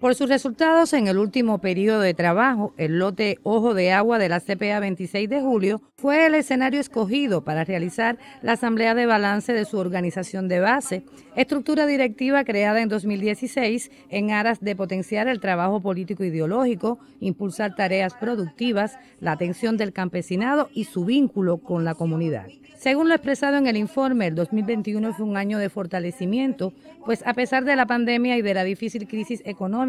Por sus resultados en el último periodo de trabajo, el lote Ojo de Agua de la CPA 26 de julio fue el escenario escogido para realizar la asamblea de balance de su organización de base, estructura directiva creada en 2016 en aras de potenciar el trabajo político ideológico, impulsar tareas productivas, la atención del campesinado y su vínculo con la comunidad. Según lo expresado en el informe, el 2021 fue un año de fortalecimiento, pues a pesar de la pandemia y de la difícil crisis económica,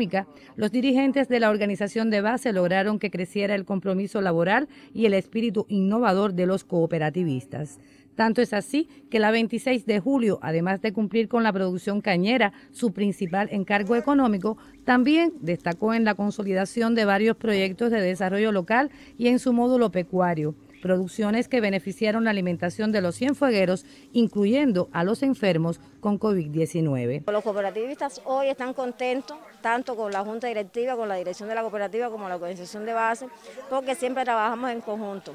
los dirigentes de la organización de base lograron que creciera el compromiso laboral y el espíritu innovador de los cooperativistas. Tanto es así que la 26 de julio, además de cumplir con la producción cañera, su principal encargo económico, también destacó en la consolidación de varios proyectos de desarrollo local y en su módulo pecuario producciones que beneficiaron la alimentación de los 100 fuegueros, incluyendo a los enfermos con COVID-19. Los cooperativistas hoy están contentos, tanto con la Junta Directiva, con la dirección de la cooperativa, como la organización de base, porque siempre trabajamos en conjunto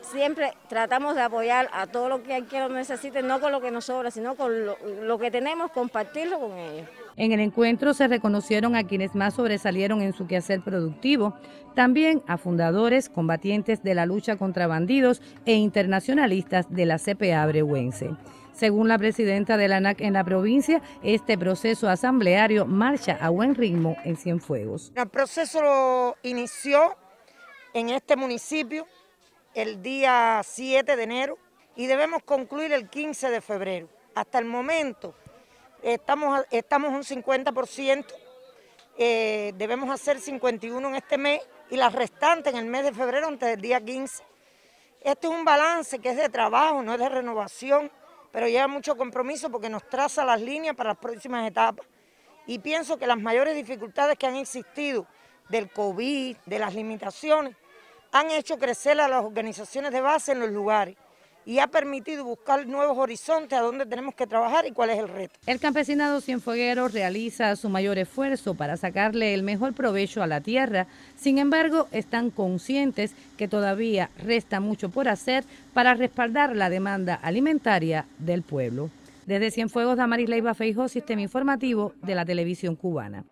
siempre tratamos de apoyar a todo lo que hay que lo necesite, no con lo que nos sobra, sino con lo que tenemos, compartirlo con ellos. En el encuentro se reconocieron a quienes más sobresalieron en su quehacer productivo, también a fundadores, combatientes de la lucha contra bandidos e internacionalistas de la CPA brehuense Según la presidenta de la ANAC en la provincia, este proceso asambleario marcha a buen ritmo en Cienfuegos. El proceso inició en este municipio el día 7 de enero y debemos concluir el 15 de febrero. Hasta el momento Estamos, estamos un 50%, eh, debemos hacer 51 en este mes y las restantes en el mes de febrero antes del día 15. Este es un balance que es de trabajo, no es de renovación, pero lleva mucho compromiso porque nos traza las líneas para las próximas etapas. Y pienso que las mayores dificultades que han existido del COVID, de las limitaciones, han hecho crecer a las organizaciones de base en los lugares y ha permitido buscar nuevos horizontes a dónde tenemos que trabajar y cuál es el reto. El campesinado cienfueguero realiza su mayor esfuerzo para sacarle el mejor provecho a la tierra, sin embargo están conscientes que todavía resta mucho por hacer para respaldar la demanda alimentaria del pueblo. Desde Cienfuegos, Damaris Leiva Feijó, Sistema Informativo de la Televisión Cubana.